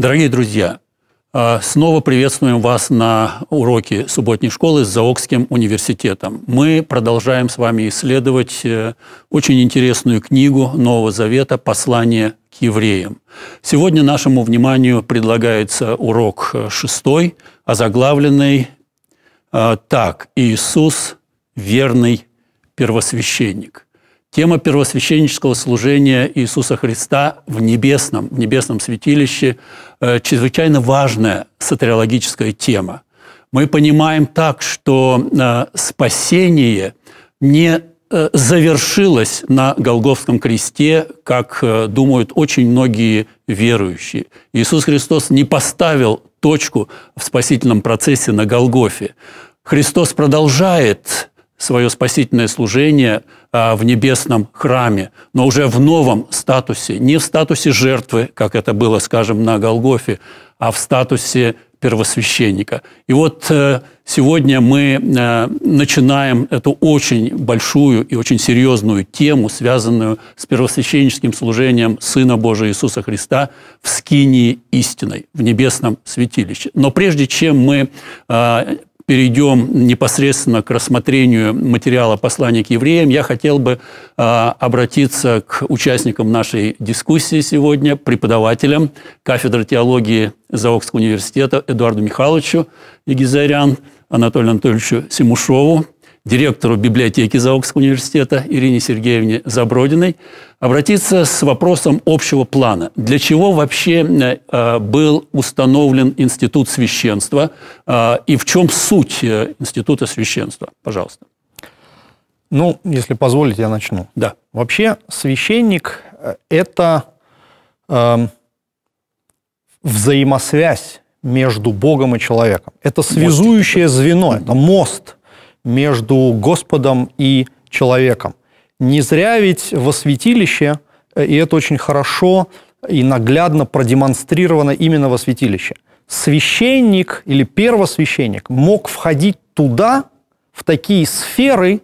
Дорогие друзья, а, Снова приветствуем вас на уроке субботней школы с Заокским университетом. Мы продолжаем с вами исследовать э, очень интересную книгу Нового Завета «Послание к евреям». Сегодня нашему вниманию предлагается урок э, шестой, озаглавленный э, так «Иисус – верный первосвященник». Тема первосвященнического служения Иисуса Христа в небесном, в небесном святилище э, чрезвычайно важная сатриологическая тема. Мы понимаем так, что э, спасение не э, завершилось на Голговском кресте, как думают очень многие верующие. Иисус Христос не поставил точку в спасительном процессе на Голгофе. Христос продолжает свое спасительное служение – Э, в небесном храме, но уже в новом статусе, не в статусе жертвы, как это было, скажем, на Голгофе, а в статусе первосвященника. И вот э, сегодня мы э, начинаем эту очень большую и очень серьезную тему, связанную с первосвященническим служением Сына Божия Иисуса Христа в скинии истиной, в небесном святилище. Но прежде чем мы перейдем непосредственно к рассмотрению материала послания к евреям, я хотел бы э, обратиться к участникам нашей дискуссии сегодня, преподавателям кафедры теологии Заокского университета Эдуарду Михайловичу Егизарян, Анатолию Анатольевичу Симушову, директору библиотеки Заокского университета Ирине Сергеевне Забродиной обратиться с вопросом общего плана. Для чего вообще э, был установлен институт священства э, и в чем суть э, института священства? Пожалуйста. Ну, если позволите, я начну. Да. Вообще священник – это э, взаимосвязь между Богом и человеком. Это связующее звено, это мост – между Господом и человеком. Не зря ведь во святилище, э, и это очень хорошо и наглядно продемонстрировано именно во святилище, священник или первосвященник мог входить туда, в такие сферы,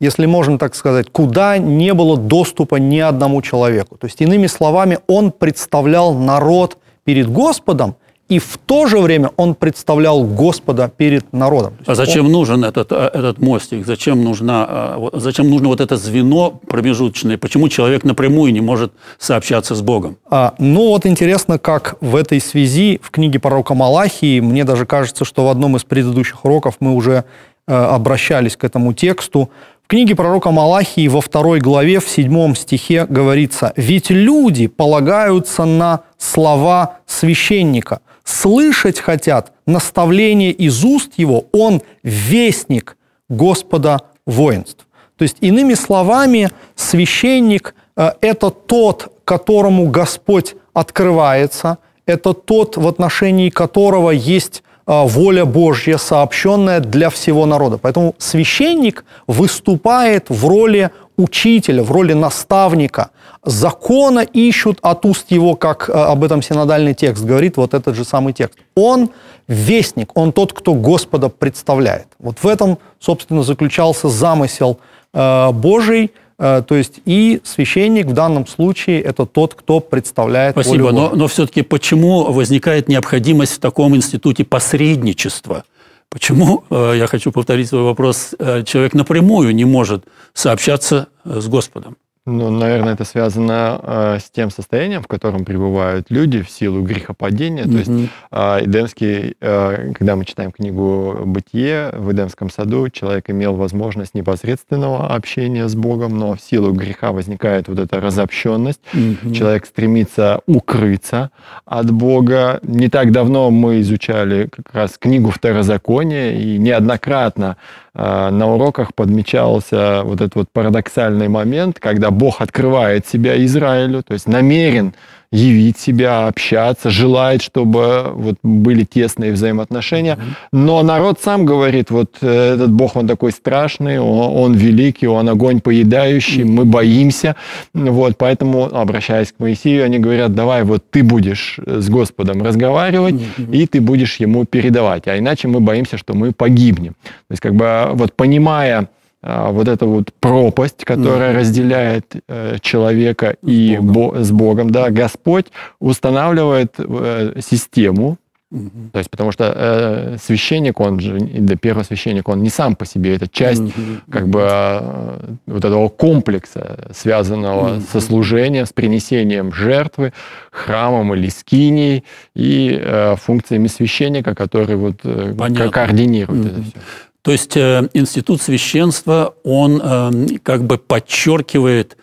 если можно так сказать, куда не было доступа ни одному человеку. То есть, иными словами, он представлял народ перед Господом, и в то же время он представлял Господа перед народом. А зачем он... нужен этот, э, этот мостик? Зачем, нужна, э, зачем нужно вот это звено промежуточное? Почему человек напрямую не может сообщаться с Богом? А, ну вот интересно, как в этой связи в книге пророка Малахии, мне даже кажется, что в одном из предыдущих уроков мы уже э, обращались к этому тексту, в книге пророка Малахии во второй главе в седьмом стихе говорится «Ведь люди полагаются на слова священника» слышать хотят наставление из уст его, он вестник Господа воинств. То есть, иными словами, священник э, – это тот, которому Господь открывается, это тот, в отношении которого есть э, воля Божья, сообщенная для всего народа. Поэтому священник выступает в роли учителя, в роли наставника, закона ищут от уст его, как э, об этом синодальный текст говорит, вот этот же самый текст. Он вестник, он тот, кто Господа представляет. Вот в этом, собственно, заключался замысел э, Божий, э, то есть и священник в данном случае это тот, кто представляет Спасибо, но, но все-таки почему возникает необходимость в таком институте посредничества? Почему, я хочу повторить свой вопрос, человек напрямую не может сообщаться с Господом? Ну, наверное, это связано э, с тем состоянием, в котором пребывают люди в силу грехопадения. Mm-hmm. То есть э, Эдемский, э, когда мы читаем книгу «Бытие», в Эдемском саду человек имел возможность непосредственного общения с Богом, но в силу греха возникает вот эта разобщенность. Mm-hmm. Человек стремится укрыться от Бога. Не так давно мы изучали как раз книгу «Второзаконие», и неоднократно Э, на уроках подмечался вот этот вот парадоксальный момент, когда Бог открывает себя Израилю, то есть намерен явить себя, общаться, желает, чтобы э, вот были тесные взаимоотношения. Но народ сам говорит, вот э, этот Бог, он такой страшный, он, он великий, он огонь поедающий, мы боимся. Вот, поэтому, обращаясь к Моисею, они говорят, давай, вот ты будешь э, с Господом разговаривать, и ты будешь ему передавать, а иначе мы боимся, что мы погибнем. То есть, как бы, а, вот понимая а, вот эта вот пропасть, которая да. разделяет э, человека с и Богом. Бо- с Богом, да, Господь устанавливает э, систему, угу. то есть потому что э, священник, он же, да, священник, он не сам по себе, это часть угу. как бы э, вот этого комплекса, связанного угу. со служением, с принесением жертвы, храмом или скинией и э, функциями священника, который вот э, координирует угу. это все. То есть э, институт священства, он э, как бы подчеркивает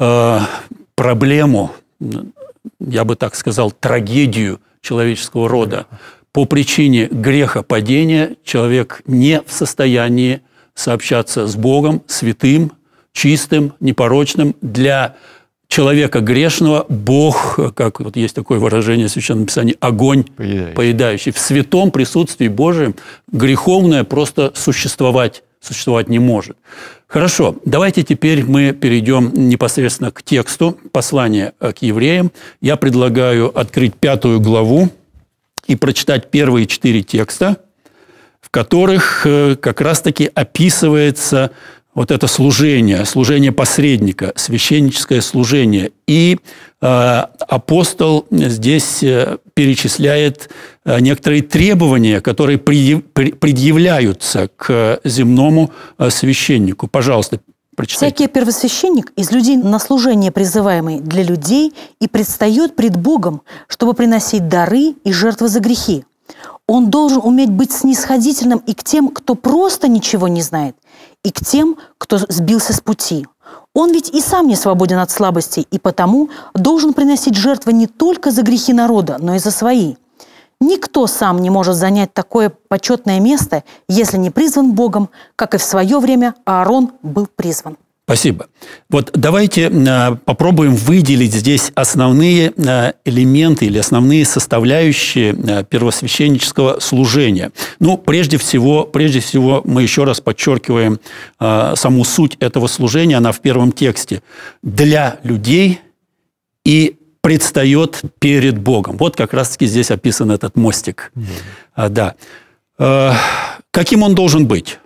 э, проблему, я бы так сказал, трагедию человеческого рода. По причине греха падения человек не в состоянии сообщаться с Богом, святым, чистым, непорочным для человека грешного Бог, как вот есть такое выражение в Священном Писании, огонь поедающий. поедающий. В святом присутствии Божьем греховное просто существовать существовать не может. Хорошо, давайте теперь мы перейдем непосредственно к тексту послания э, к евреям. Я предлагаю открыть пятую главу и прочитать первые четыре текста, в которых э, как раз-таки описывается вот это служение, служение посредника, священническое служение. И э, апостол здесь э, перечисляет э, некоторые требования, которые предъявляются к земному э, священнику. Пожалуйста, прочитайте. «Всякий первосвященник из людей на служение призываемый для людей и предстает пред Богом, чтобы приносить дары и жертвы за грехи. Он должен уметь быть снисходительным и к тем, кто просто ничего не знает – и к тем, кто сбился с пути. Он ведь и сам не свободен от слабостей, и потому должен приносить жертвы не только за грехи народа, но и за свои. Никто сам не может занять такое почетное место, если не призван Богом, как и в свое время Аарон был призван. Спасибо. Вот давайте э, попробуем выделить здесь основные э, элементы или основные составляющие э, первосвященнического служения. Ну, прежде всего, прежде всего мы еще раз подчеркиваем саму суть этого служения, она в первом тексте. «Для людей и предстает перед Богом». Вот как раз-таки здесь описан этот мостик. Mm-hmm. Да. Каким он должен быть?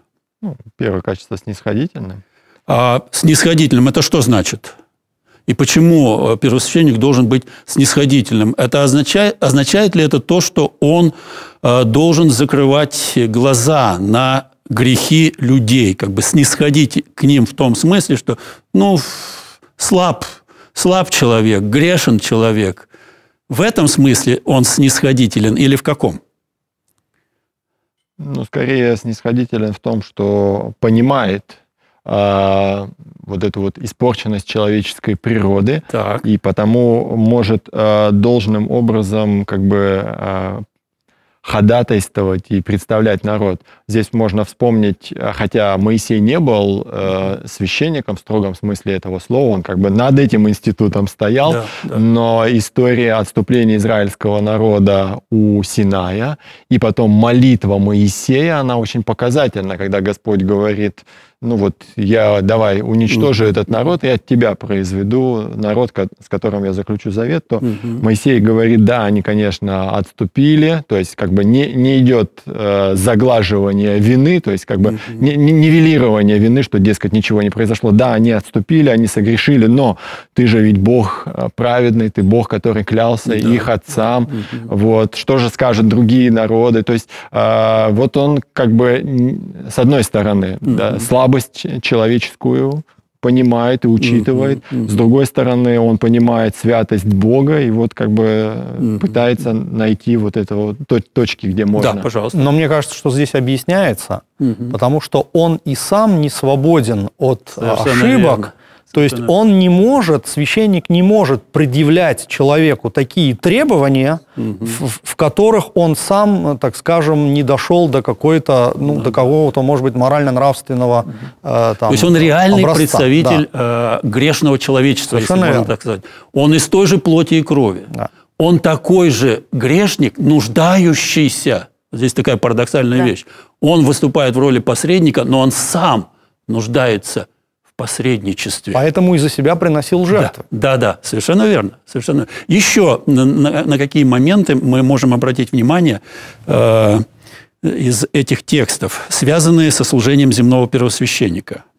Ну, первое качество снисходительное. А снисходительным это что значит? И почему э, первосвященник должен быть снисходительным? Это означает, означает ли это то, что он э, должен закрывать глаза на грехи людей, как бы снисходить к ним в том смысле, что, ну, слаб, слаб человек, грешен человек. В этом смысле он снисходителен или в каком? Ну, скорее снисходителен в том, что понимает, э, вот эту вот испорченность человеческой природы, так. и потому может э, должным образом как бы э, ходатайствовать и представлять народ. Здесь можно вспомнить, э, хотя Моисей не был э, священником в строгом смысле этого слова, он как бы над этим институтом стоял, да, да. но история отступления израильского народа у Синая и потом молитва Моисея, она очень показательна, когда Господь говорит, ну вот я давай уничтожу этот народ, и от тебя произведу народ, с которым я заключу завет, то mm Моисей говорит, да, они, конечно, отступили, то есть как бы не, не идет э, заглаживание отрицание вины, то есть как бы нивелирование вины, что, дескать, ничего не произошло. Да, они отступили, они согрешили, но ты же ведь Бог э, праведный, ты Бог, который клялся да. их отцам. Вот, что же скажут другие народы? То есть э, вот он как бы, с одной стороны, да, слабость человеческую понимает и учитывает. Mm-hmm. Mm-hmm. С другой стороны, он понимает святость Бога и вот как бы mm-hmm. пытается найти вот это вот точки, где можно. Да, пожалуйста. Но мне кажется, что здесь объясняется, mm-hmm. потому что он и сам не свободен от Совершенно ошибок. Верно то есть он не может, священник не может предъявлять человеку такие требования, угу. в, в которых он сам, так скажем, не дошел до какой-то, ну, да. до какого-то, может быть, морально-нравственного угу. э, там, То есть он реальный образца. представитель да. э, грешного человечества, Совершенно если можно так сказать. Он из той же плоти и крови. Да. Он такой же грешник, нуждающийся. Здесь такая парадоксальная да. вещь. Он выступает в роли посредника, но он сам нуждается в посредничестве. Поэтому из-за себя приносил жертву. Да, да, да совершенно верно. Совершенно. Еще на, на, на какие моменты мы можем обратить внимание э, из этих текстов, связанные со служением земного первосвященника –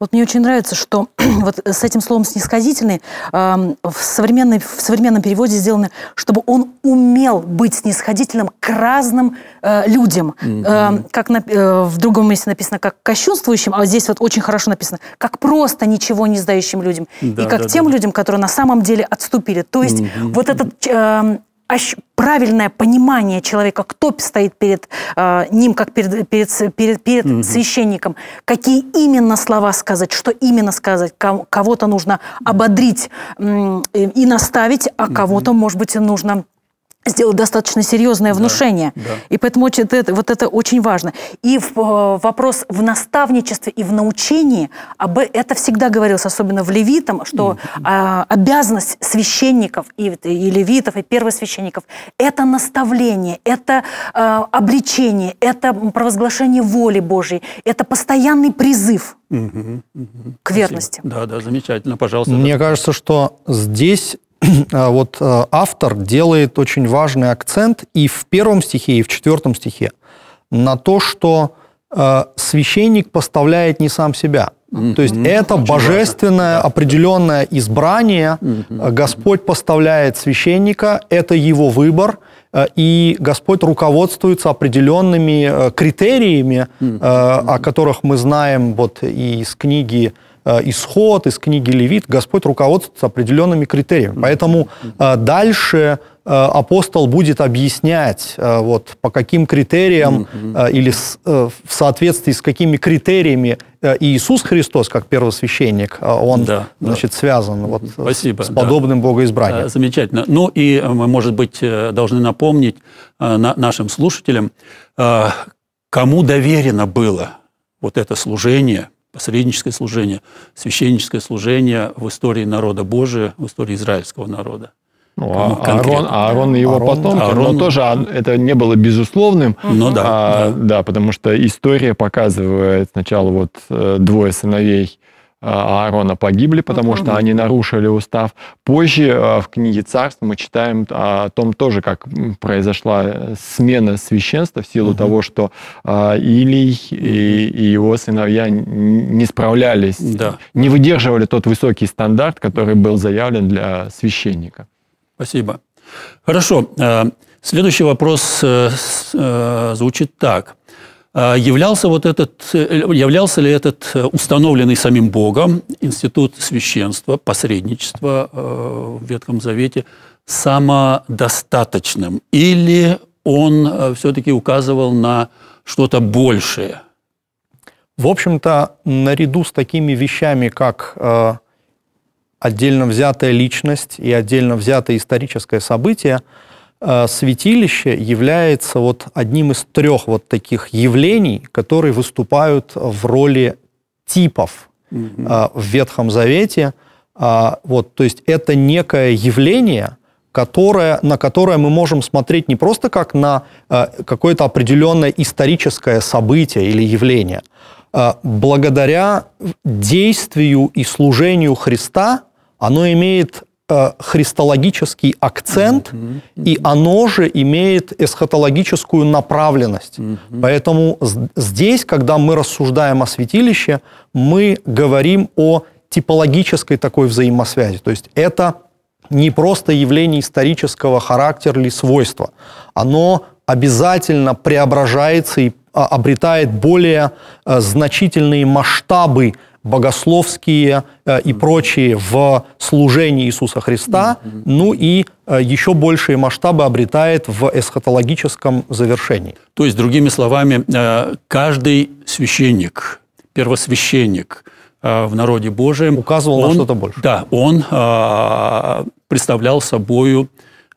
вот мне очень нравится, что вот с этим словом «снисходительный» э, в, современной, в современном переводе сделано, чтобы он умел быть снисходительным к разным э, людям. Mm -hmm. э, как на, э, в другом месте написано как кощунствующим, а здесь вот очень хорошо написано как просто ничего не сдающим людям. Да, и как да, тем да. людям, которые на самом деле отступили. То есть mm -hmm. вот этот э, правильное понимание человека, кто стоит перед э, ним, как перед, перед, перед, перед угу. священником, какие именно слова сказать, что именно сказать, кого-то нужно ободрить э, и наставить, а кого-то, может быть, нужно сделал достаточно серьезное внушение. Да, да. И поэтому вот это, вот это очень важно. И в, э, вопрос в наставничестве и в научении, об, э, это всегда говорилось, особенно в левитам, что mm обязанность священников и, и левитов, и первосвященников – это наставление, это э, обличение, это провозглашение воли Божьей, это постоянный призыв угу, угу. к верности. Спасибо. Да, да, замечательно, пожалуйста. Мне кажется, что здесь А вот э, автор делает очень важный акцент и в первом стихе, и в четвертом стихе на то, что э, священник поставляет не сам себя. Mm-hmm. То есть это Очень божественное важно. определенное избрание. Mm-hmm. Господь поставляет священника, это его выбор, и Господь руководствуется определенными критериями, mm-hmm. о которых мы знаем вот и из книги Э, исход, из книги Левит, Господь руководствуется определенными критериями. Поэтому э, дальше э, апостол будет объяснять, вот, по каким критериям или в соответствии с какими критериями Иисус Христос, как первосвященник, он да, значит, да. связан вот, Спасибо, с подобным да. богоизбранием. Замечательно. Ну и мы, может быть, должны напомнить нашим слушателям, кому доверено было вот это служение – посредническое служение, священническое служение в истории народа Божия, в истории израильского народа. Ну, а Аарон, Аарон и его Аарон, потомки, Аарон... но тоже а, это не было безусловным. Ну да, а, да. Да, потому что история показывает сначала вот э, двое сыновей Э, Аарона погибли, потому что они нарушили устав. Позже э, в книге царств мы читаем о том тоже, как произошла э, смена священства в силу угу. того, что Илий и, и его сыновья не справлялись, да. не выдерживали тот высокий стандарт, который был заявлен для священника. Спасибо. Хорошо. Следующий вопрос звучит так. А, являлся, вот этот, э, являлся ли этот э, установленный самим Богом институт священства, посредничества э, в Ветхом Завете самодостаточным, или он все-таки указывал на что-то большее? В общем-то, наряду с такими вещами, как отдельно взятая личность и отдельно взятое историческое событие – Э, святилище является вот одним из трех вот таких явлений, которые выступают в роли типов mm-hmm. а, в Ветхом Завете. А, вот, то есть это некое явление, которое, на которое мы можем смотреть не просто как на а, какое-то определенное историческое событие или явление. А, благодаря действию и служению Христа оно имеет Э, христологический акцент, mm-hmm. и оно же имеет эсхатологическую направленность. Mm-hmm. Поэтому здесь, когда мы рассуждаем о святилище, мы говорим о типологической такой взаимосвязи. То есть это не просто явление исторического характера или свойства. Оно обязательно преображается и а, обретает более э, значительные масштабы богословские э, и прочие в служении Иисуса Христа, ну и э, еще большие масштабы обретает в эсхатологическом завершении. То есть, другими словами, э, каждый священник, первосвященник в народе Божием... Указывал он, на что-то больше. Да, он а, представлял собою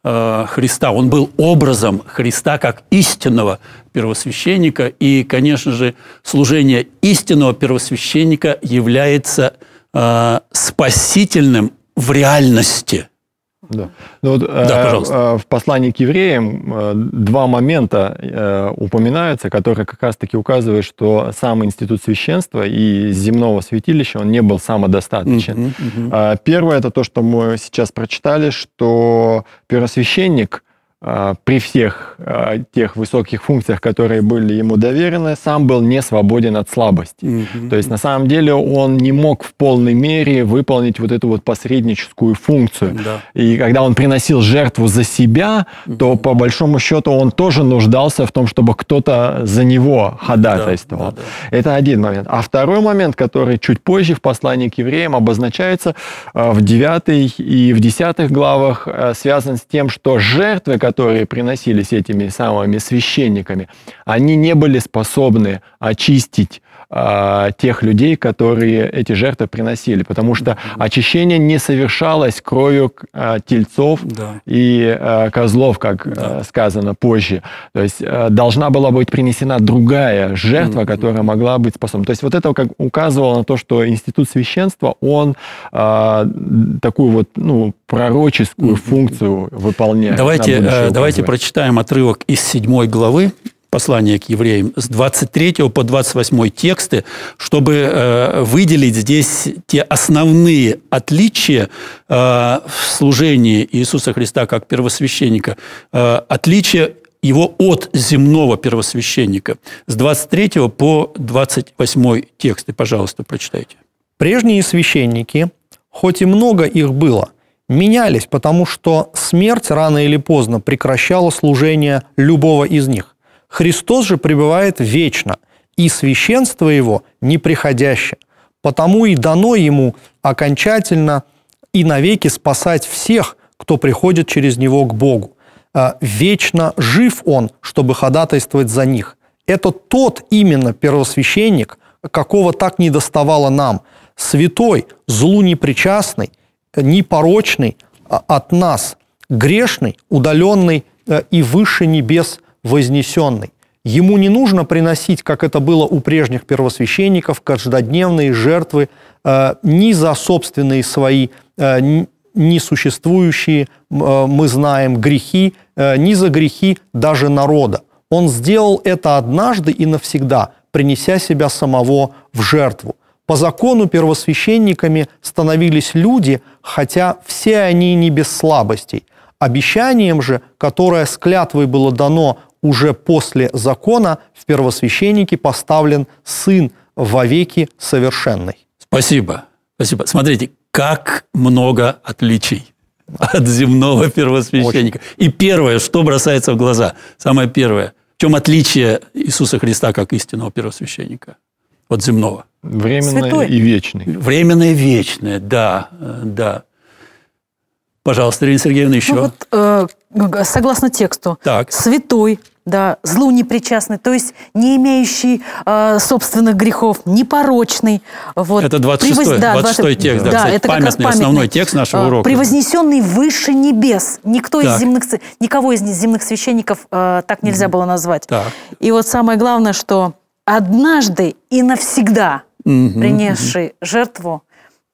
Э, Христа. Он был образом Христа как истинного первосвященника. И, конечно же, служение истинного первосвященника является э, спасительным в реальности. Да. Ну, вот, э, да, э, пожалуйста. Э, в послании к евреям э, два момента э, упоминаются, которые как раз-таки указывают, что сам институт священства и земного святилища, он не был самодостаточен. Угу, угу. Э, первое, это то, что мы сейчас прочитали, что первосвященник – Э, при всех э, тех высоких функциях, которые были ему доверены, сам был не свободен от слабости. Угу. То есть на самом деле он не мог в полной мере выполнить вот эту вот посредническую функцию. Да. И когда он приносил жертву за себя, то по большому счету он тоже нуждался в том, чтобы кто-то за него ходатайствовал. Да, да, да. Это один момент. А второй момент, который чуть позже в послании к евреям обозначается э, в 9 и в 10 главах, связан с тем, что жертвы, которые которые приносились этими самыми священниками, они не были способны очистить а, тех людей, которые эти жертвы приносили, потому что очищение не совершалось кровью а, тельцов да. и а, козлов, как да. сказано позже. То есть должна была быть принесена другая жертва, которая могла быть способна. То есть вот это как указывало на то, что институт священства, он такую вот ну, пророческую функцию выполняет. Давайте, э, давайте прочитаем отрывок из 7 главы послания к евреям, с 23 по 28 тексты, чтобы э, выделить здесь те основные отличия э, в служении Иисуса Христа как первосвященника, э, отличия его от земного первосвященника. С 23 по 28 тексты, пожалуйста, прочитайте. Прежние священники, хоть и много их было, менялись, потому что смерть рано или поздно прекращала служение любого из них. Христос же пребывает вечно, и священство его неприходящее. Потому и дано ему окончательно и навеки спасать всех, кто приходит через него к Богу. А, вечно жив он, чтобы ходатайствовать за них. Это тот именно первосвященник, какого так не доставало нам, святой, злу непричастный, непорочный а, от нас, грешный, удаленный э, и выше небес – вознесенный. Ему не нужно приносить, как это было у прежних первосвященников, каждодневные жертвы э, ни за собственные свои э, несуществующие, э, мы знаем, грехи, э, ни за грехи даже народа. Он сделал это однажды и навсегда, принеся себя самого в жертву. По закону первосвященниками становились люди, хотя все они не без слабостей. Обещанием же, которое с клятвой было дано уже после закона в первосвященники поставлен сын вовеки совершенный. Спасибо. Спасибо. Смотрите, как много отличий от земного первосвященника. Очень. И первое, что бросается в глаза, самое первое, в чем отличие Иисуса Христа как истинного первосвященника от земного? Временное Святой. и вечное. Временное и вечное, да, да. Пожалуйста, Ирина Сергеевна, еще. Ну вот, э, согласно тексту, так. святой, да, злу непричастный, то есть не имеющий э, собственных грехов, непорочный. Вот. Это 26-й Превоз... да, 26 20... текст, да, да кстати, это памятный, как памятный, основной текст нашего а, урока. Превознесенный выше небес. Никто так. из земных, никого из земных священников э, так нельзя mm. было назвать. Так. И вот самое главное, что однажды и навсегда mm-hmm. принесший mm-hmm. жертву,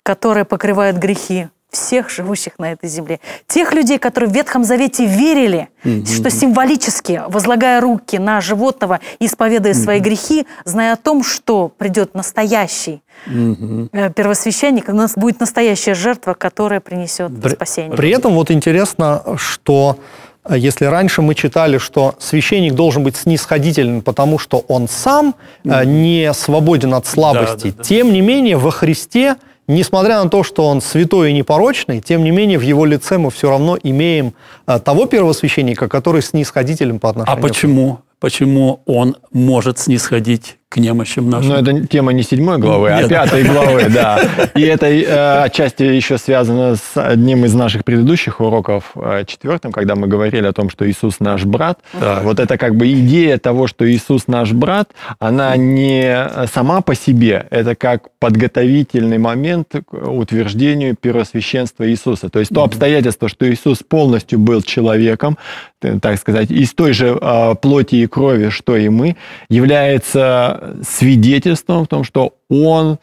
которая покрывает грехи, всех живущих на этой земле. Тех людей, которые в Ветхом Завете верили, mm что символически, возлагая руки на животного, исповедуя mm свои грехи, зная о том, что придет настоящий mm первосвященник, у нас будет настоящая жертва, которая принесет при, спасение. При этом вот интересно, что э, если раньше мы читали, что священник должен быть снисходительным, потому что он сам mm не свободен от слабости, да, да, да. тем не менее во Христе несмотря на то, что он святой и непорочный, тем не менее в его лице мы все равно имеем а, того первосвященника, который снисходителем по отношению а к А почему? Почему он может снисходить к немощам нашим. Но это тема не седьмой главы, а Нет. а пятой главы, да. И это э, отчасти еще связано с одним из наших предыдущих уроков, э, четвертым, когда мы говорили о том, что Иисус наш брат. Так. Вот это как бы идея того, что Иисус наш брат, она не э, сама по себе, это как подготовительный момент к утверждению первосвященства Иисуса. То есть то обстоятельство, что Иисус полностью был человеком, э, так сказать, из той же плоти и крови, что и мы, является свидетельством в том, что он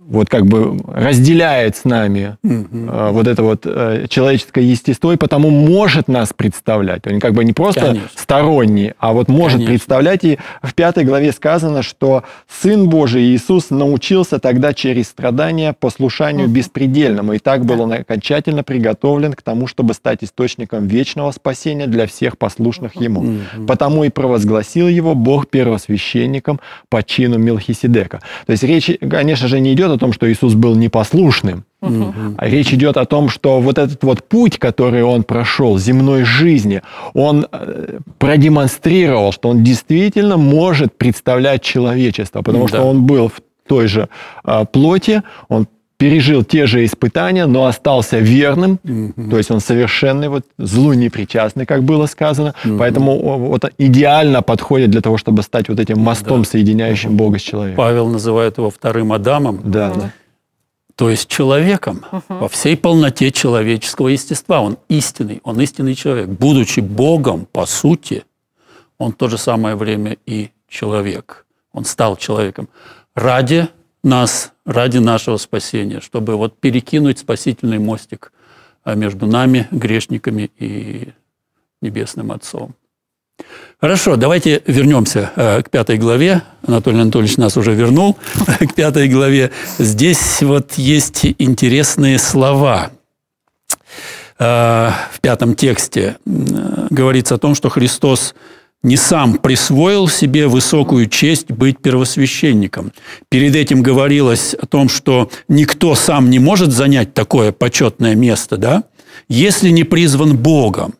вот как бы разделяет с нами mm э, вот это вот э, человеческое естество, и потому может нас представлять. Он как бы не просто Конечно. сторонний, а вот может Конечно. представлять. И в пятой главе сказано, что Сын Божий Иисус научился тогда через страдания послушанию mm беспредельному, и так был он окончательно приготовлен к тому, чтобы стать источником вечного спасения для всех послушных Ему. mm Потому и провозгласил его Бог первосвященником по чину Милхиседека. То есть речь, конечно же, не идет о том, что Иисус был непослушным. Угу. Речь идет о том, что вот этот вот путь, который он прошел земной жизни, он э, продемонстрировал, что он действительно может представлять человечество, потому да. что он был в той же а, плоти, он пережил те же испытания, но остался верным, mm то есть он совершенный, вот, злу непричастный, как было сказано, mm поэтому вот, идеально подходит для того, чтобы стать вот этим мостом, да. соединяющим Бога с человеком. Павел называет его вторым Адамом, да, да. то есть человеком mm во всей полноте человеческого естества. Он истинный, он истинный человек. Будучи Богом, по сути, он в то же самое время и человек. Он стал человеком ради нас ради нашего спасения, чтобы вот перекинуть спасительный мостик а, между нами, грешниками и Небесным Отцом. Хорошо, давайте вернемся а, к пятой главе. Анатолий Анатольевич нас уже вернул а, к пятой главе. Здесь вот есть интересные слова. в пятом тексте говорится о том, что Христос не сам присвоил себе высокую честь быть первосвященником. Перед этим говорилось о том, что никто сам не может занять такое почетное место, да, если не призван Богом.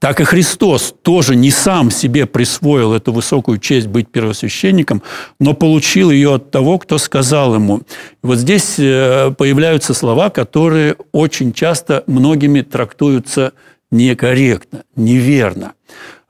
Так и Христос тоже не сам себе присвоил эту высокую честь быть первосвященником, но получил ее от того, кто сказал ему. Вот здесь э, появляются слова, которые очень часто многими трактуются некорректно, неверно.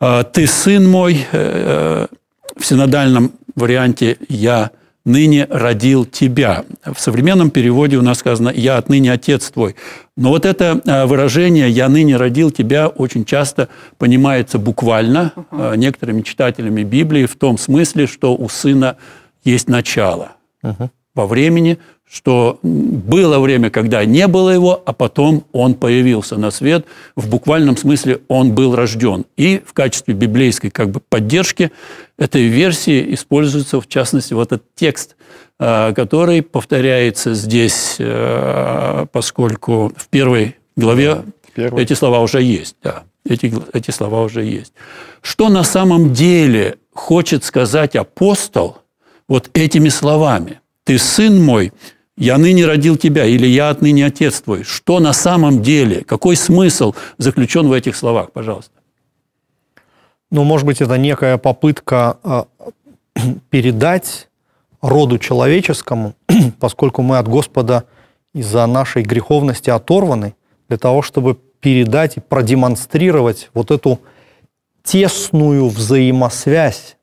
«А, «Ты сын мой». Э, э, в синодальном варианте «я ныне родил тебя». В современном переводе у нас сказано «я отныне отец твой». Но вот это э, выражение «я ныне родил тебя» очень часто понимается буквально угу. некоторыми читателями Библии в том смысле, что у сына есть начало угу. во времени, что было время, когда не было его, а потом он появился на свет. В буквальном смысле он был рожден. И в качестве библейской как бы, поддержки этой версии используется, в частности, вот этот текст, э, который повторяется здесь, э, поскольку в первой главе Первый. эти слова уже есть. Да, эти, эти слова уже есть. Что на самом деле хочет сказать апостол вот этими словами? «Ты сын мой, «Я ныне родил тебя» или «Я отныне отец твой». Что на самом деле? Какой смысл заключен в этих словах? Пожалуйста. Ну, может быть, это некая попытка а, передать роду человеческому, поскольку мы от Господа из-за нашей греховности оторваны, для того, чтобы передать и продемонстрировать вот эту тесную взаимосвязь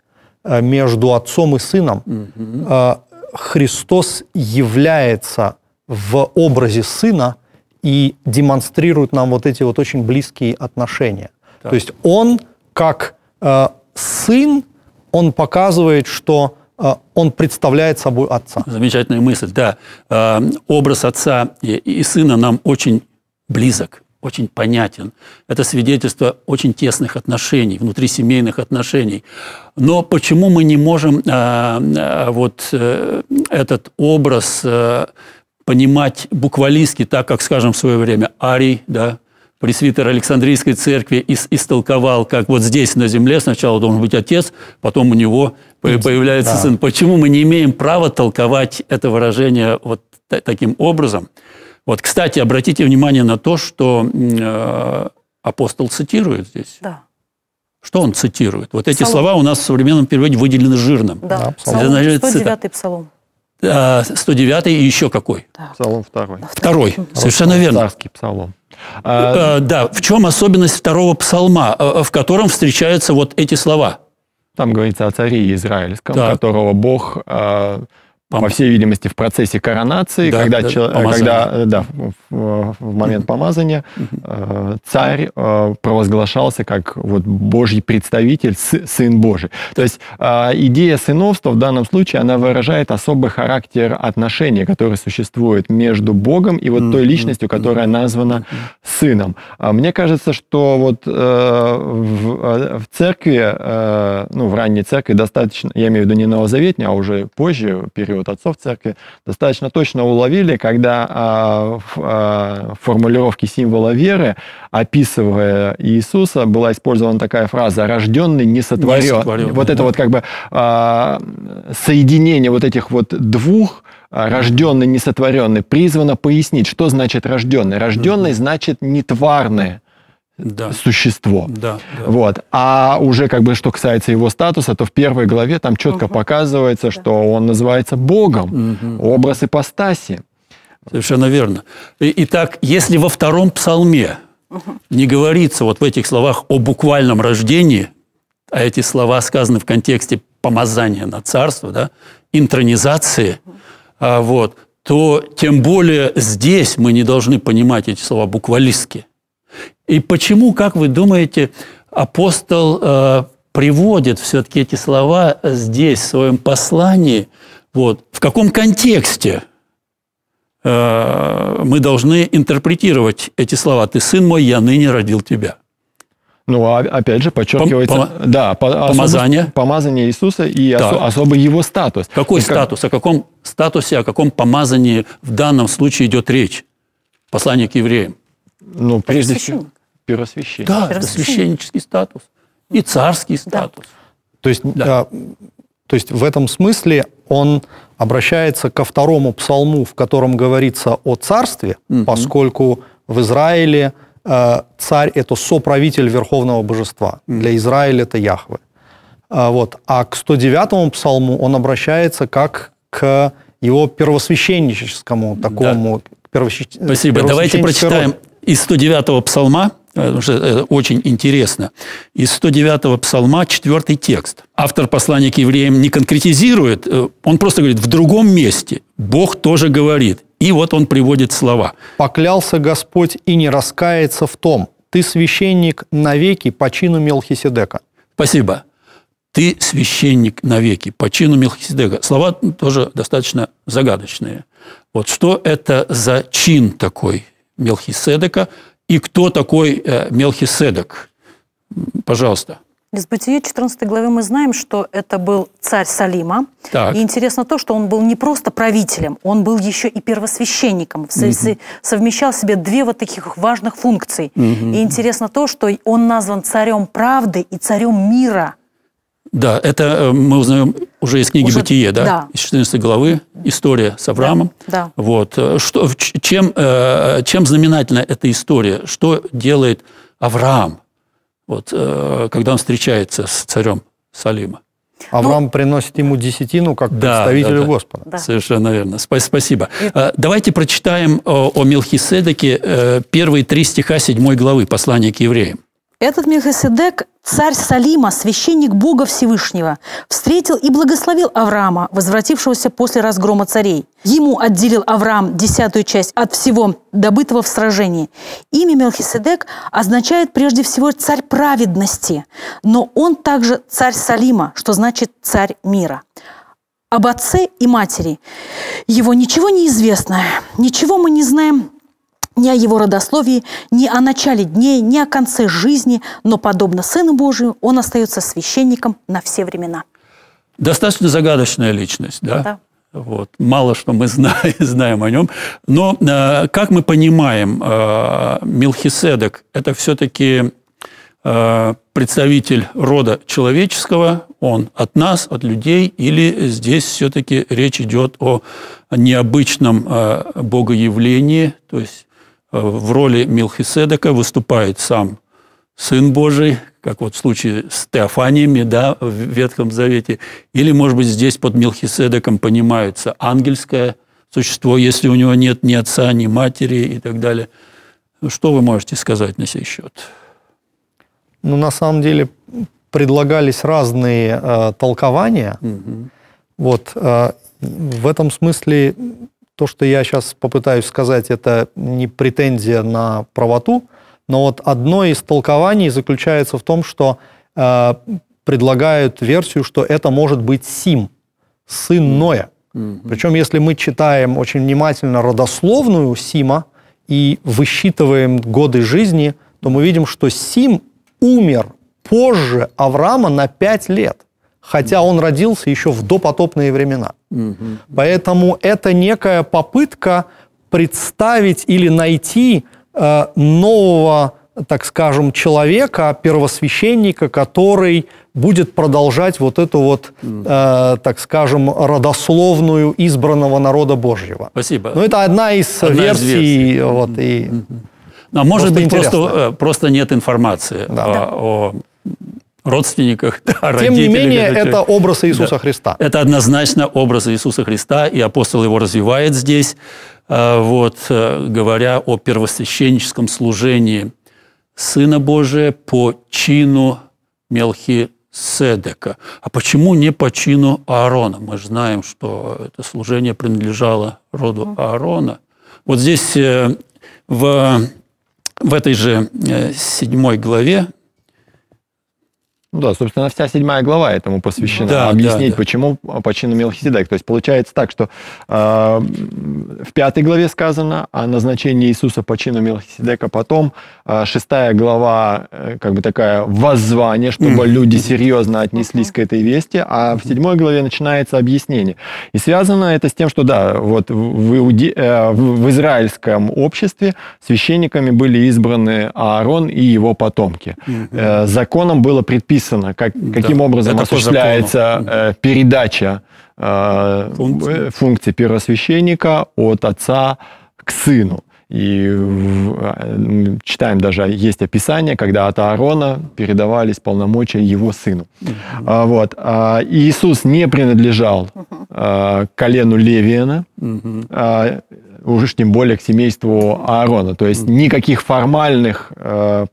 э, между отцом и сыном, угу. Христос является в образе Сына и демонстрирует нам вот эти вот очень близкие отношения. Так. То есть Он как э, Сын, Он показывает, что э, он представляет собой отца. Замечательная мысль, да. Э, образ отца и сына нам очень близок очень понятен. Это свидетельство очень тесных отношений, внутрисемейных отношений. Но почему мы не можем э, вот э, этот образ э, понимать буквалистски, так как, скажем, в свое время Арий, да, пресвитер Александрийской церкви ис истолковал, как вот здесь на земле сначала должен быть отец, потом у него появляется да. сын. Почему мы не имеем права толковать это выражение вот таким образом? Вот, кстати, обратите внимание на то, что э, апостол цитирует здесь. Да. Что он цитирует? Вот эти слова у нас в современном переводе выделены жирным. Да, да псалом. Это значит, 109 псалом. 109 и еще какой? Да. Псалом 2. Второй, второй. совершенно верно. Царский псалом. А... Да, в чем особенность второго псалма, э, э, в котором встречаются вот эти слова? Там говорится о царе израильском, да. которого Бог по всей видимости, в процессе коронации, да, когда, да, чел... Э, когда э, да, в, момент помазания э, царь провозглашался как вот Божий представитель, сын Божий. То есть идея сыновства в данном случае, она выражает особый характер отношения, которое существует между Богом и вот той личностью, которая названа сыном. А мне кажется, что вот в, церкви, ну, в ранней церкви достаточно, я имею в виду не новозаветня, а уже позже, период церкви, вот отцов церкви, достаточно точно уловили, когда а, а, в формулировке символа веры, описывая Иисуса, была использована такая фраза «рожденный, не сотворен». Не сотворен вот да. это вот как бы а, соединение вот этих вот двух а, рожденный, несотворенный, призвано пояснить, что значит рожденный. Рожденный значит нетварный, да. существо. Да, да. Вот. А уже как бы что касается его статуса, то в первой главе там четко угу. показывается, что он называется Богом, угу. образ ипостаси. Совершенно верно. итак, если во втором псалме не говорится вот в этих словах о буквальном рождении, а эти слова сказаны в контексте помазания на царство, да, интронизации, а вот, то тем более здесь мы не должны понимать эти слова буквалистски. И почему, как вы думаете, апостол э, приводит все-таки эти слова здесь, в своем послании? Вот, в каком контексте э, мы должны интерпретировать эти слова? «Ты сын мой, я ныне родил тебя». Ну, а, опять же, подчеркивается... Пом, да, по, помазание. Особо, помазание Иисуса и да. осо, особый его статус. Какой есть, статус? Как... О каком статусе, о каком помазании в данном случае идет речь? Послание к евреям. Ну, прежде всего... Первосвященник. Да, Первосвященник. священнический статус и царский статус. Да. То есть, да. А, то есть в этом смысле он обращается ко второму псалму, в котором говорится о царстве, угу. поскольку в Израиле а, царь – это соправитель верховного божества. Угу. Для Израиля это Яхве. А, вот. а к 109-му псалму он обращается как к его первосвященническому такому... Да. Первосвящ... Спасибо. Давайте прочитаем из 109-го псалма потому что это очень интересно. Из 109-го псалма четвертый текст. Автор послания к евреям не конкретизирует, э, он просто говорит, в другом месте Бог тоже говорит. И вот он приводит слова. «Поклялся Господь и не раскается в том, ты священник навеки по чину Мелхиседека». Спасибо. «Ты священник навеки по чину Мелхиседека». Слова тоже достаточно загадочные. Вот что это за чин такой Мелхиседека – и кто такой э, Мелхиседек. Пожалуйста. Из Бытия 14 главы мы знаем, что это был царь Салима. Так. И интересно то, что он был не просто правителем, он был еще и первосвященником, угу. совмещал в себе две вот таких важных функций. Угу. И интересно то, что он назван царем правды и царем мира – да, это э, мы узнаем уже из книги уже, «Бытие», да? да, из 14 главы, история с Авраамом. Да, Вот. Э, что, чем, э, чем знаменательна эта история? Что делает Авраам, вот, когда он встречается с царем Салима? Авраам ну, приносит ему десятину как да, представителю да, да. Господа. Да. Совершенно верно. Спасибо. Это... Давайте прочитаем о, о Милхиседеке первые три стиха седьмой главы послания к евреям. Этот Милхиседек Царь Салима, священник Бога Всевышнего, встретил и благословил Авраама, возвратившегося после разгрома царей. Ему отделил Авраам десятую часть от всего добытого в сражении. Имя Мелхиседек означает прежде всего царь праведности, но он также царь Салима, что значит царь мира об отце и матери. Его ничего не известно, ничего мы не знаем ни о его родословии, ни о начале дней, ни о конце жизни, но, подобно Сыну Божию, он остается священником на все времена. Достаточно загадочная личность, да? Да. Вот. Мало что мы знаем, знаем о нем. Но, э, как мы понимаем, э, Милхиседек – это все-таки э, представитель рода человеческого, он от нас, от людей, или здесь все-таки речь идет о необычном э, богоявлении, то есть Э, в роли Милхиседека выступает сам Сын Божий, как вот в случае с Теофаниями да, в Ветхом Завете, или, может быть, здесь под Милхиседеком понимается ангельское существо, если у него нет ни отца, ни матери и так далее. Ну, что вы можете сказать на сей счет? Ну, на самом деле, предлагались разные э, толкования. Угу. Вот, э, в этом смысле то, что я сейчас попытаюсь сказать, это не претензия на правоту, но вот одно из толкований заключается в том, что э, предлагают версию, что это может быть Сим, сын Ноя. Mm-hmm. Причем, если мы читаем очень внимательно родословную Сима и высчитываем годы жизни, то мы видим, что Сим умер позже Авраама на пять лет хотя он родился еще в допотопные времена. Угу. Поэтому это некая попытка представить или найти э, нового, так скажем, человека, первосвященника, который будет продолжать вот эту вот, э, так скажем, родословную избранного народа Божьего. Спасибо. Но это одна из одна версий. Из версий. Э, вот, и... А может просто быть, просто, э, просто нет информации да. А, о, о родственниках, да, Тем родителях. не менее, это, это образ Иисуса да. Христа. Это однозначно образ Иисуса Христа, и апостол его развивает здесь, э, вот, э, говоря о первосвященническом служении Сына Божия по чину Мелхи Седека. А почему не по чину Аарона? Мы же знаем, что это служение принадлежало роду Аарона. Вот здесь э, в, в этой же седьмой главе ну да, собственно, вся седьмая глава этому посвящена. Да, Объяснить, да, да. почему а, по чину Мелхиседек. То есть получается так, что э, в пятой главе сказано о назначении Иисуса по чину Мелхиседека, потом э, шестая глава, э, как бы такая, воззвание, чтобы люди серьезно отнеслись к этой вести, а в седьмой главе начинается объяснение. И связано это с тем, что да, вот в, иуде... э, в израильском обществе священниками были избраны Аарон и его потомки. Э, законом было предписано прописано, как, каким да, образом осуществляется э, передача функции. Э, функции первосвященника от отца к сыну. И в, а, читаем даже, есть описание, когда от Аарона передавались полномочия его сыну. Mm-hmm. Вот. И а, Иисус не принадлежал mm-hmm. колену Левиана, mm-hmm. уж тем более к семейству Аарона. То есть mm-hmm. никаких формальных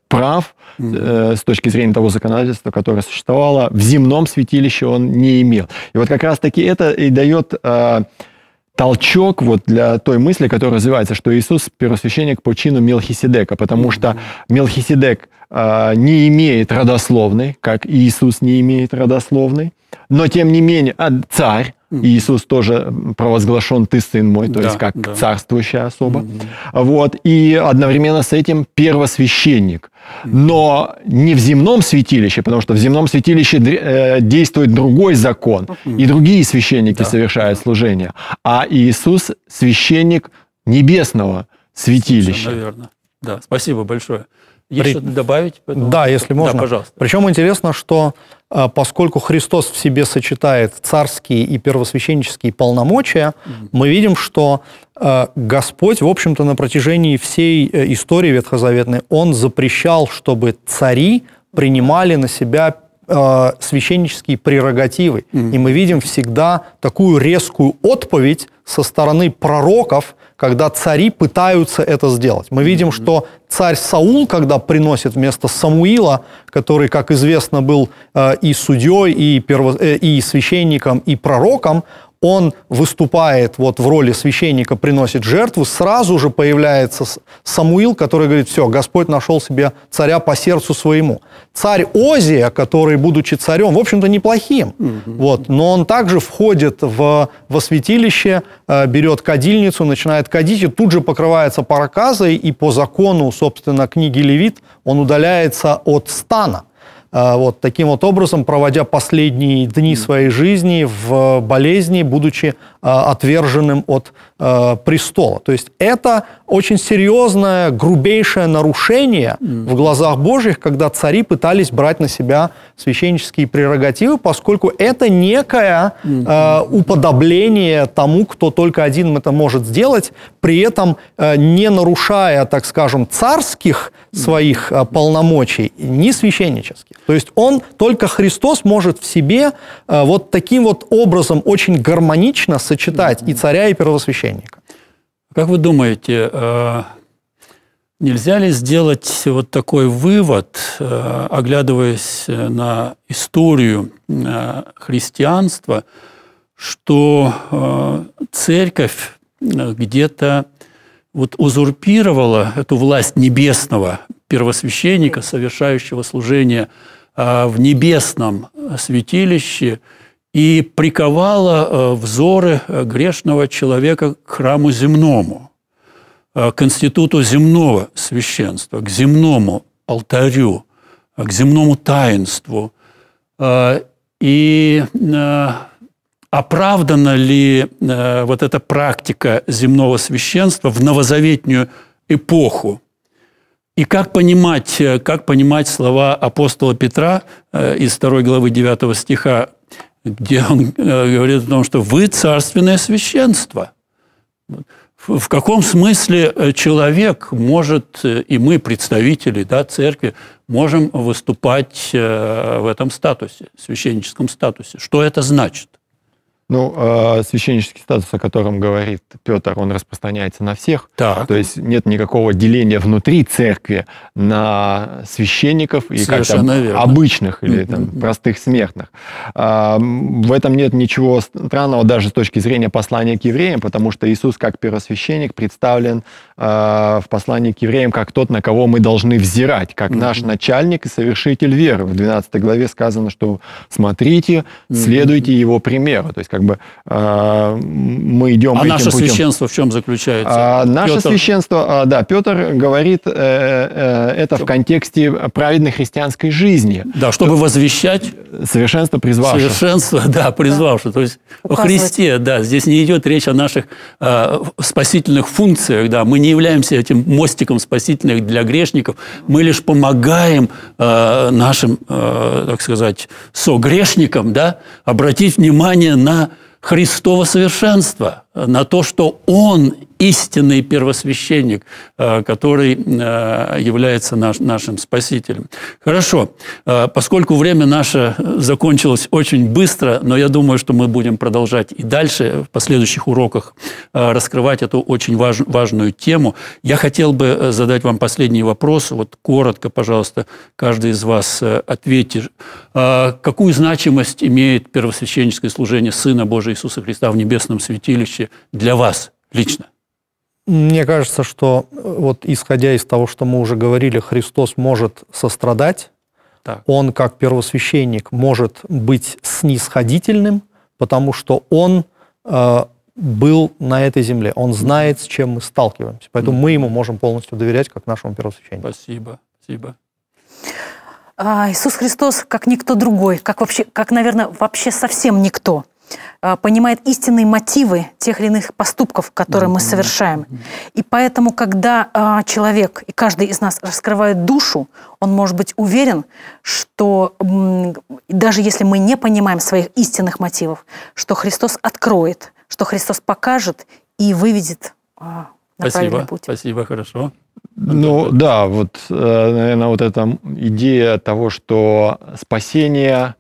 прав mm-hmm. с точки зрения того законодательства, которое существовало, в земном святилище он не имел. И вот как раз-таки это и дает толчок вот для той мысли, которая развивается, что Иисус первосвященник по чину Мелхиседека, потому что Мелхиседек – а, не имеет родословной, как Иисус не имеет родословной, но тем не менее а царь, Иисус тоже провозглашен «ты сын мой», то да, есть как да. царствующая особа. Вот. И одновременно с этим первосвященник. Но не в земном святилище, потому что в земном святилище э, действует другой закон, и другие священники да. совершают служение. А Иисус – священник небесного святилища. Совершенно верно. Да, спасибо большое. Есть При... что-то добавить? Поэтому... Да, если можно. Да, пожалуйста. Причем интересно, что а, поскольку Христос в себе сочетает царские и первосвященнические полномочия, mm-hmm. мы видим, что а, Господь, в общем-то, на протяжении всей э, истории Ветхозаветной, Он запрещал, чтобы цари принимали на себя Э, священнические прерогативы. Mm. И мы видим всегда такую резкую отповедь со стороны пророков, когда цари пытаются это сделать. Мы видим, mm-hmm. что царь Саул, когда приносит вместо Самуила, который, как известно, был э, и судьей, и, перво... э, и священником, и пророком, он выступает вот в роли священника, приносит жертву, сразу же появляется Самуил, который говорит, все, Господь нашел себе царя по сердцу своему. Царь Озия, который, будучи царем, в общем-то, неплохим, mm вот, но он также входит в, в святилище, э, берет кадильницу, начинает кадить, и тут же покрывается параказой, и по закону, собственно, книги Левит он удаляется от стана – а, вот таким вот образом, проводя последние дни своей жизни в болезни, будучи Э, отверженным от э, престола. То есть это очень серьезное, грубейшее нарушение mm. в глазах Божьих, когда цари пытались брать на себя священнические прерогативы, поскольку это некое mm -hmm. э, уподобление тому, кто только один это может сделать, при этом э, не нарушая, так скажем, царских своих э, полномочий, не священнических. То есть он, только Христос может в себе э, вот таким вот образом очень гармонично с сочетать и царя, и первосвященника. Как вы думаете, э, нельзя ли сделать вот такой вывод, э, оглядываясь э, на историю христианства, что церковь где-то вот узурпировала эту власть небесного первосвященника, совершающего служение в небесном святилище – и приковала э, взоры э, грешного человека к храму земному, э, к институту земного священства, к земному алтарю, к земному таинству. И оправдана ли вот эта практика земного священства в новозаветнюю эпоху? И как понимать, как понимать слова апостола Петра из 2 главы 9 стиха, где он э, говорит о том, что вы царственное священство. В каком смысле э, человек может, э, и мы, представители да, церкви, можем выступать в этом статусе, священническом статусе? Что это значит? Ну, э, священнический статус, о котором говорит Петр, он распространяется на всех. Так. То есть нет никакого деления внутри церкви на священников и Совершенно как там, обычных или там, простых смертных. Э, в этом нет ничего странного даже с точки зрения послания к евреям, потому что Иисус как первосвященник представлен э, в послании к евреям как тот, на кого мы должны взирать, как наш начальник и совершитель веры. В 12 главе сказано, что смотрите, следуйте его примеру. То есть как как бы э, мы идем а этим наше путем. священство в чем заключается? А, наше Петр... священство, а, да, Петр говорит э, э, э это что? в контексте праведной христианской жизни. Да, чтобы То, э, возвещать... Совершенство призвавшего. Совершенство, да, призвавшего. Да. То есть Указывать. о Христе, да, здесь не идет речь о наших э, спасительных функциях, да, мы не являемся этим мостиком спасительных для грешников, мы лишь помогаем э, нашим, э, так сказать, согрешникам, да, обратить внимание на Христова совершенства на то, что он истинный первосвященник, э, который э, является наш, нашим спасителем. Хорошо, э, поскольку время наше закончилось очень быстро, но я думаю, что мы будем продолжать и дальше в последующих уроках раскрывать эту очень важ, важную тему. Я хотел бы задать вам последний вопрос. Вот коротко, пожалуйста, каждый из вас ответьте. Какую значимость имеет первосвященническое служение Сына Божия Иисуса Христа в небесном святилище ценности для вас лично? Мне кажется, что э, вот исходя из того, что мы уже говорили, Христос может сострадать, так. он как первосвященник может быть снисходительным, потому что он э, был на этой земле, он знает, с чем мы сталкиваемся. Поэтому mm. мы ему можем полностью доверять, как нашему первосвященнику. Спасибо, спасибо. А, Иисус Христос, как никто другой, как вообще, как, наверное, вообще совсем никто, Э, понимает истинные мотивы тех или иных поступков, которые да, мы совершаем. Да. И поэтому, когда а, человек и каждый из нас раскрывает душу, он может быть уверен, что даже если мы не понимаем своих истинных мотивов, что Христос откроет, что Христос покажет и выведет а, на спасибо, правильный путь. Спасибо, хорошо. Ну да, вот, э, наверное, вот эта идея того, что спасение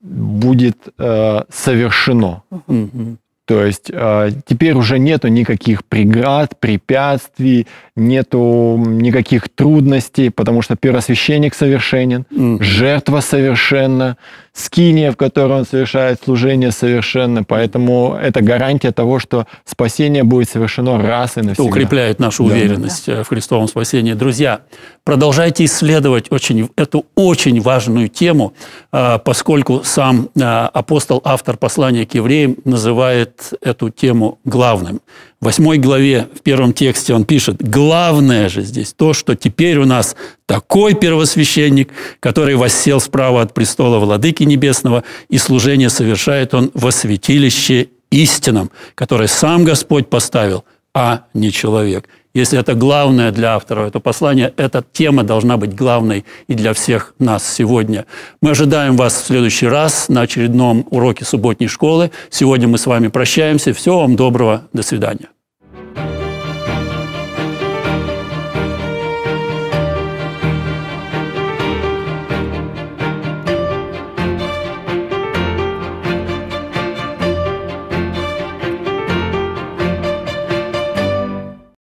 будет э, совершено. mm То есть э, теперь уже нету никаких преград, препятствий, нету никаких трудностей, потому что первосвященник совершенен, mm жертва совершенна, скиния, в которой он совершает служение совершенно, поэтому это гарантия того, что спасение будет совершено раз и навсегда. Это укрепляет нашу да, уверенность да. Э, в Христовом спасении. Друзья, продолжайте исследовать очень, эту очень важную тему, э, поскольку сам э, апостол, автор послания к евреям, называет эту тему главным. В 8 главе, в первом тексте он пишет, главное же здесь то, что теперь у нас такой первосвященник, который воссел справа от престола Владыки Небесного, и служение совершает он во святилище истинном, которое сам Господь поставил, а не человек. Если это главное для автора, это послание, эта тема должна быть главной и для всех нас сегодня. Мы ожидаем вас в следующий раз на очередном уроке субботней школы. Сегодня мы с вами прощаемся. Всего вам доброго. До свидания.